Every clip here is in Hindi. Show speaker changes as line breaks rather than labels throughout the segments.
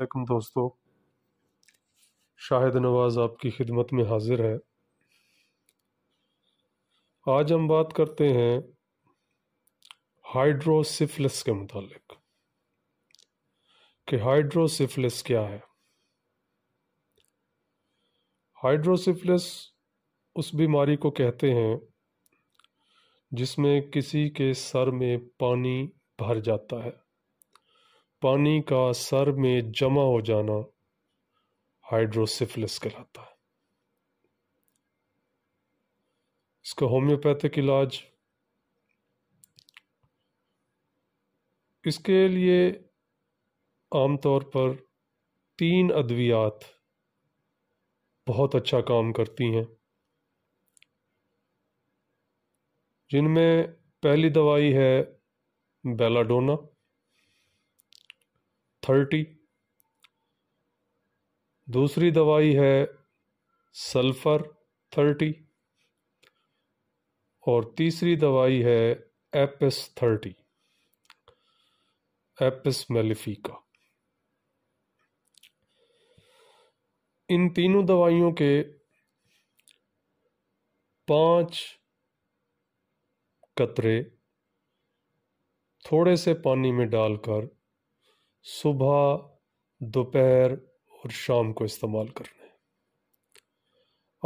वालेकुम दोस्तों शाहिद नवाज़ आपकी खिदमत में हाजिर है आज हम बात करते हैं हाइड्रोसिफिलिस के मुतालिक कि हाइड्रोसिफिलिस क्या है हाइड्रोसिफिलिस उस बीमारी को कहते हैं जिसमें किसी के सर में पानी भर जाता है पानी का सर में जमा हो जाना हाइड्रोसिफिलिस कहलाता है इसका होम्योपैथिक इलाज इसके लिए आमतौर पर तीन अद्वियात बहुत अच्छा काम करती हैं जिनमें पहली दवाई है बेलाडोना थर्टी दूसरी दवाई है सल्फ़र थर्टी और तीसरी दवाई है एपिस थर्टी एपिस मेलिफिका इन तीनों दवाइयों के पांच कतरे थोड़े से पानी में डालकर सुबह दोपहर और शाम को इस्तेमाल करना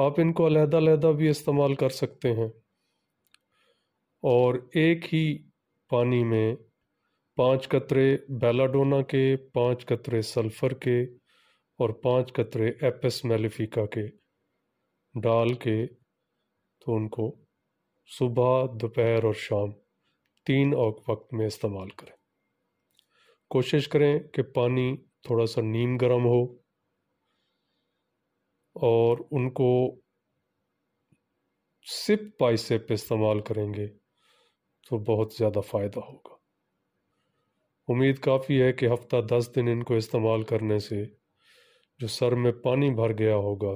है आप इनको अलहदा भी इस्तेमाल कर सकते हैं और एक ही पानी में पांच कतरे बेलाडोना के पांच कतरे सल्फ़र के और पांच कतरे एपस मेलिफिका के डाल के तो उनको सुबह दोपहर और शाम तीन वक्त में इस्तेमाल करें कोशिश करें कि पानी थोड़ा सा नीम गर्म हो और उनको सिप बाई सिप इस्तेमाल करेंगे तो बहुत ज़्यादा फ़ायदा होगा उम्मीद काफ़ी है कि हफ्ता दस दिन इनको इस्तेमाल करने से जो सर में पानी भर गया होगा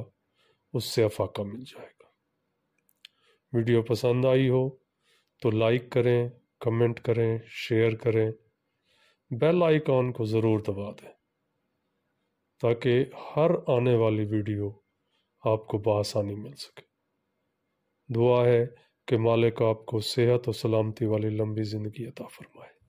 उससे अफाका मिल जाएगा वीडियो पसंद आई हो तो लाइक करें कमेंट करें शेयर करें बेल आइकॉन को ज़रूर दबा दें ताकि हर आने वाली वीडियो आपको बसानी मिल सके दुआ है कि मालिक आपको सेहत और सलामती वाली लंबी ज़िंदगी अता फरमाए